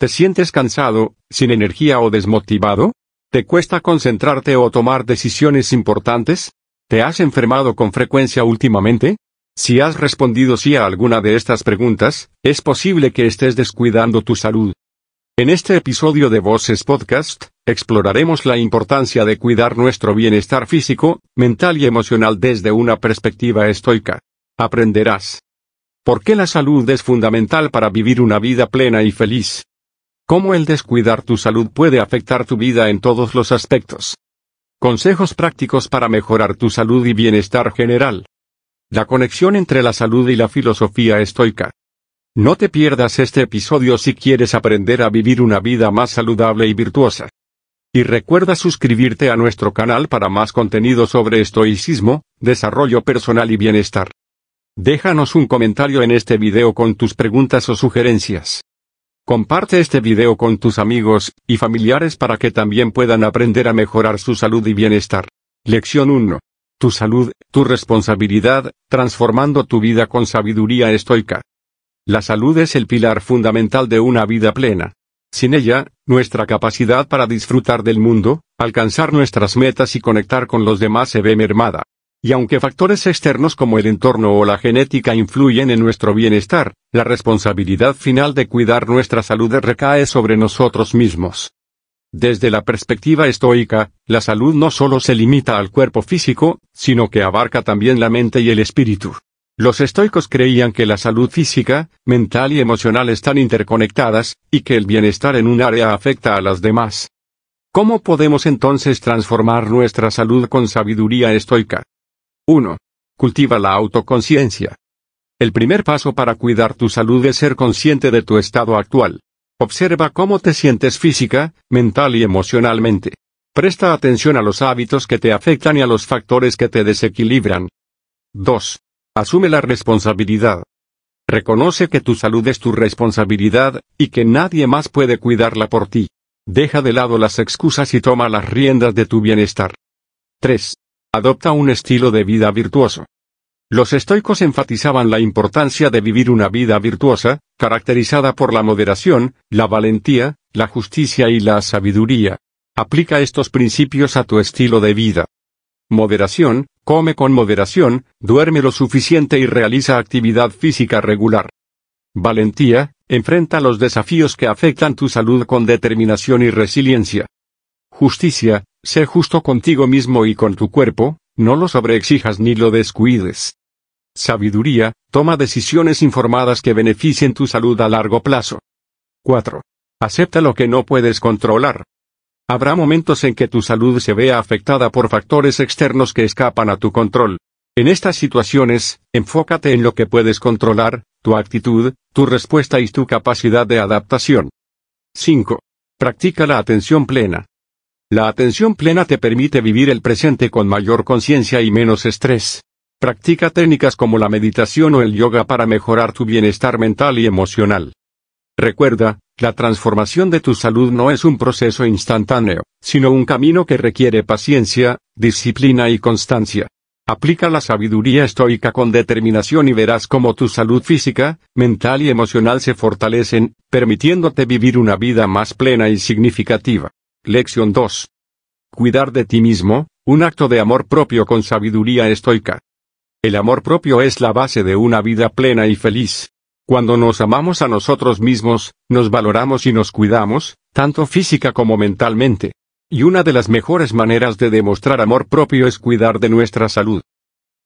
¿Te sientes cansado, sin energía o desmotivado? ¿Te cuesta concentrarte o tomar decisiones importantes? ¿Te has enfermado con frecuencia últimamente? Si has respondido sí a alguna de estas preguntas, es posible que estés descuidando tu salud. En este episodio de Voces Podcast, exploraremos la importancia de cuidar nuestro bienestar físico, mental y emocional desde una perspectiva estoica. Aprenderás. ¿Por qué la salud es fundamental para vivir una vida plena y feliz? cómo el descuidar tu salud puede afectar tu vida en todos los aspectos. Consejos prácticos para mejorar tu salud y bienestar general. La conexión entre la salud y la filosofía estoica. No te pierdas este episodio si quieres aprender a vivir una vida más saludable y virtuosa. Y recuerda suscribirte a nuestro canal para más contenido sobre estoicismo, desarrollo personal y bienestar. Déjanos un comentario en este video con tus preguntas o sugerencias. Comparte este video con tus amigos y familiares para que también puedan aprender a mejorar su salud y bienestar. Lección 1. Tu salud, tu responsabilidad, transformando tu vida con sabiduría estoica. La salud es el pilar fundamental de una vida plena. Sin ella, nuestra capacidad para disfrutar del mundo, alcanzar nuestras metas y conectar con los demás se ve mermada. Y aunque factores externos como el entorno o la genética influyen en nuestro bienestar, la responsabilidad final de cuidar nuestra salud recae sobre nosotros mismos. Desde la perspectiva estoica, la salud no solo se limita al cuerpo físico, sino que abarca también la mente y el espíritu. Los estoicos creían que la salud física, mental y emocional están interconectadas, y que el bienestar en un área afecta a las demás. ¿Cómo podemos entonces transformar nuestra salud con sabiduría estoica? 1. Cultiva la autoconciencia. El primer paso para cuidar tu salud es ser consciente de tu estado actual. Observa cómo te sientes física, mental y emocionalmente. Presta atención a los hábitos que te afectan y a los factores que te desequilibran. 2. Asume la responsabilidad. Reconoce que tu salud es tu responsabilidad, y que nadie más puede cuidarla por ti. Deja de lado las excusas y toma las riendas de tu bienestar. 3 adopta un estilo de vida virtuoso. Los estoicos enfatizaban la importancia de vivir una vida virtuosa, caracterizada por la moderación, la valentía, la justicia y la sabiduría. Aplica estos principios a tu estilo de vida. Moderación, come con moderación, duerme lo suficiente y realiza actividad física regular. Valentía, enfrenta los desafíos que afectan tu salud con determinación y resiliencia. Justicia, Sé justo contigo mismo y con tu cuerpo, no lo sobreexijas ni lo descuides. Sabiduría, toma decisiones informadas que beneficien tu salud a largo plazo. 4. Acepta lo que no puedes controlar. Habrá momentos en que tu salud se vea afectada por factores externos que escapan a tu control. En estas situaciones, enfócate en lo que puedes controlar, tu actitud, tu respuesta y tu capacidad de adaptación. 5. Practica la atención plena. La atención plena te permite vivir el presente con mayor conciencia y menos estrés. Practica técnicas como la meditación o el yoga para mejorar tu bienestar mental y emocional. Recuerda, la transformación de tu salud no es un proceso instantáneo, sino un camino que requiere paciencia, disciplina y constancia. Aplica la sabiduría estoica con determinación y verás cómo tu salud física, mental y emocional se fortalecen, permitiéndote vivir una vida más plena y significativa. Lección 2. Cuidar de ti mismo, un acto de amor propio con sabiduría estoica. El amor propio es la base de una vida plena y feliz. Cuando nos amamos a nosotros mismos, nos valoramos y nos cuidamos, tanto física como mentalmente. Y una de las mejores maneras de demostrar amor propio es cuidar de nuestra salud.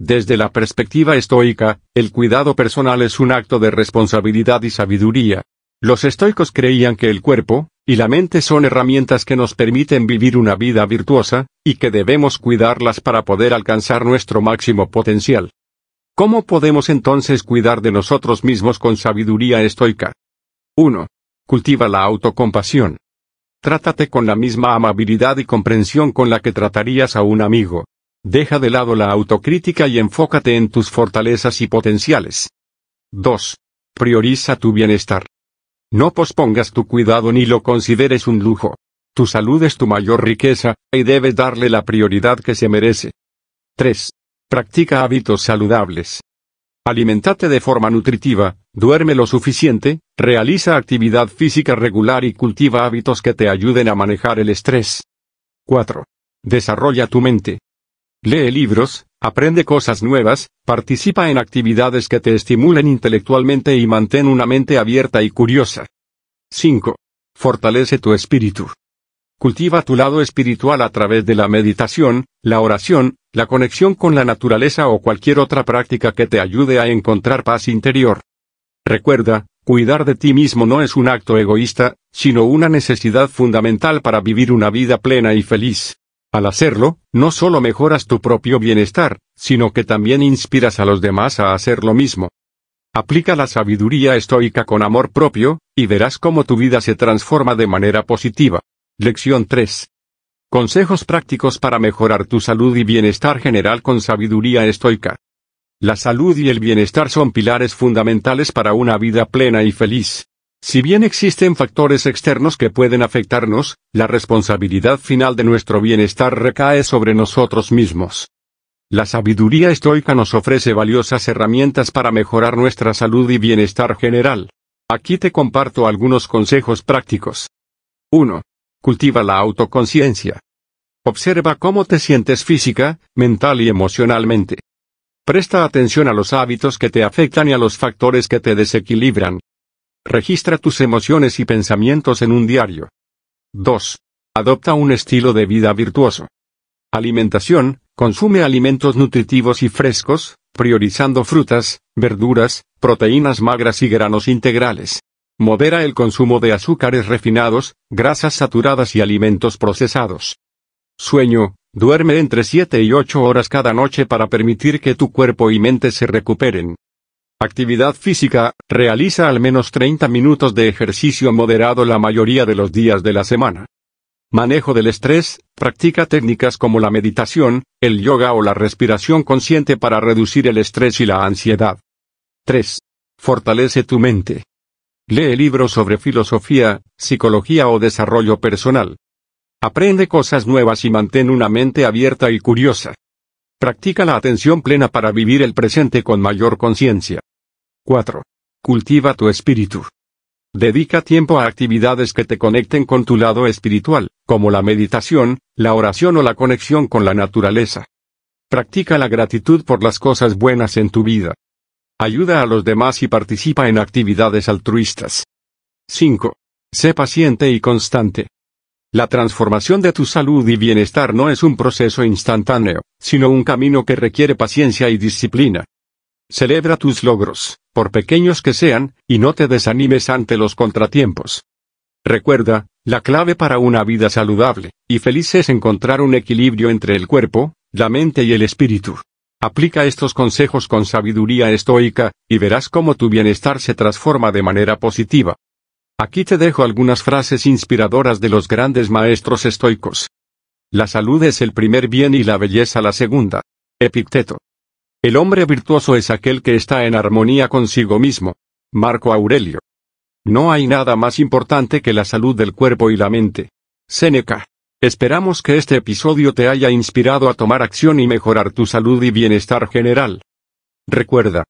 Desde la perspectiva estoica, el cuidado personal es un acto de responsabilidad y sabiduría. Los estoicos creían que el cuerpo, y la mente son herramientas que nos permiten vivir una vida virtuosa, y que debemos cuidarlas para poder alcanzar nuestro máximo potencial. ¿Cómo podemos entonces cuidar de nosotros mismos con sabiduría estoica? 1. Cultiva la autocompasión. Trátate con la misma amabilidad y comprensión con la que tratarías a un amigo. Deja de lado la autocrítica y enfócate en tus fortalezas y potenciales. 2. Prioriza tu bienestar. No pospongas tu cuidado ni lo consideres un lujo. Tu salud es tu mayor riqueza, y debes darle la prioridad que se merece. 3. Practica hábitos saludables. Alimentate de forma nutritiva, duerme lo suficiente, realiza actividad física regular y cultiva hábitos que te ayuden a manejar el estrés. 4. Desarrolla tu mente lee libros, aprende cosas nuevas, participa en actividades que te estimulen intelectualmente y mantén una mente abierta y curiosa. 5. Fortalece tu espíritu. Cultiva tu lado espiritual a través de la meditación, la oración, la conexión con la naturaleza o cualquier otra práctica que te ayude a encontrar paz interior. Recuerda, cuidar de ti mismo no es un acto egoísta, sino una necesidad fundamental para vivir una vida plena y feliz. Al hacerlo, no solo mejoras tu propio bienestar, sino que también inspiras a los demás a hacer lo mismo. Aplica la sabiduría estoica con amor propio, y verás cómo tu vida se transforma de manera positiva. Lección 3. Consejos prácticos para mejorar tu salud y bienestar general con sabiduría estoica. La salud y el bienestar son pilares fundamentales para una vida plena y feliz. Si bien existen factores externos que pueden afectarnos, la responsabilidad final de nuestro bienestar recae sobre nosotros mismos. La sabiduría estoica nos ofrece valiosas herramientas para mejorar nuestra salud y bienestar general. Aquí te comparto algunos consejos prácticos. 1. Cultiva la autoconciencia. Observa cómo te sientes física, mental y emocionalmente. Presta atención a los hábitos que te afectan y a los factores que te desequilibran. Registra tus emociones y pensamientos en un diario. 2. Adopta un estilo de vida virtuoso. Alimentación. Consume alimentos nutritivos y frescos, priorizando frutas, verduras, proteínas magras y granos integrales. Modera el consumo de azúcares refinados, grasas saturadas y alimentos procesados. Sueño. Duerme entre 7 y 8 horas cada noche para permitir que tu cuerpo y mente se recuperen. Actividad física, realiza al menos 30 minutos de ejercicio moderado la mayoría de los días de la semana. Manejo del estrés, practica técnicas como la meditación, el yoga o la respiración consciente para reducir el estrés y la ansiedad. 3. Fortalece tu mente. Lee libros sobre filosofía, psicología o desarrollo personal. Aprende cosas nuevas y mantén una mente abierta y curiosa. Practica la atención plena para vivir el presente con mayor conciencia. 4. Cultiva tu espíritu. Dedica tiempo a actividades que te conecten con tu lado espiritual, como la meditación, la oración o la conexión con la naturaleza. Practica la gratitud por las cosas buenas en tu vida. Ayuda a los demás y participa en actividades altruistas. 5. Sé paciente y constante. La transformación de tu salud y bienestar no es un proceso instantáneo, sino un camino que requiere paciencia y disciplina. Celebra tus logros, por pequeños que sean, y no te desanimes ante los contratiempos. Recuerda, la clave para una vida saludable y feliz es encontrar un equilibrio entre el cuerpo, la mente y el espíritu. Aplica estos consejos con sabiduría estoica, y verás cómo tu bienestar se transforma de manera positiva. Aquí te dejo algunas frases inspiradoras de los grandes maestros estoicos. La salud es el primer bien y la belleza la segunda. Epicteto. El hombre virtuoso es aquel que está en armonía consigo mismo. Marco Aurelio. No hay nada más importante que la salud del cuerpo y la mente. Séneca. Esperamos que este episodio te haya inspirado a tomar acción y mejorar tu salud y bienestar general. Recuerda.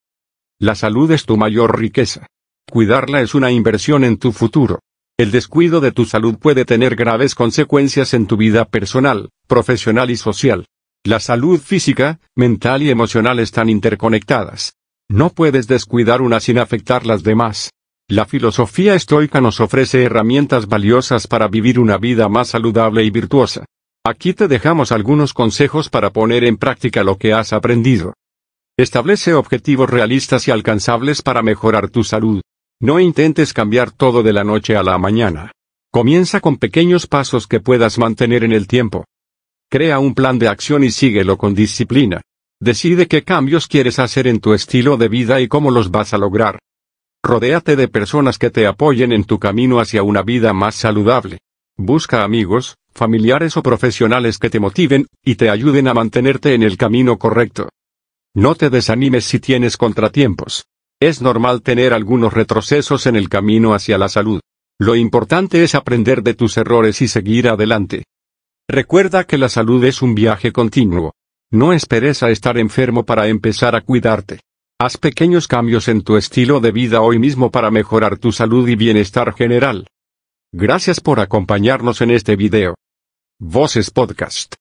La salud es tu mayor riqueza. Cuidarla es una inversión en tu futuro. El descuido de tu salud puede tener graves consecuencias en tu vida personal, profesional y social. La salud física, mental y emocional están interconectadas. No puedes descuidar una sin afectar las demás. La filosofía estoica nos ofrece herramientas valiosas para vivir una vida más saludable y virtuosa. Aquí te dejamos algunos consejos para poner en práctica lo que has aprendido. Establece objetivos realistas y alcanzables para mejorar tu salud. No intentes cambiar todo de la noche a la mañana. Comienza con pequeños pasos que puedas mantener en el tiempo. Crea un plan de acción y síguelo con disciplina. Decide qué cambios quieres hacer en tu estilo de vida y cómo los vas a lograr. Rodéate de personas que te apoyen en tu camino hacia una vida más saludable. Busca amigos, familiares o profesionales que te motiven y te ayuden a mantenerte en el camino correcto. No te desanimes si tienes contratiempos. Es normal tener algunos retrocesos en el camino hacia la salud. Lo importante es aprender de tus errores y seguir adelante. Recuerda que la salud es un viaje continuo. No esperes a estar enfermo para empezar a cuidarte. Haz pequeños cambios en tu estilo de vida hoy mismo para mejorar tu salud y bienestar general. Gracias por acompañarnos en este video. Voces Podcast.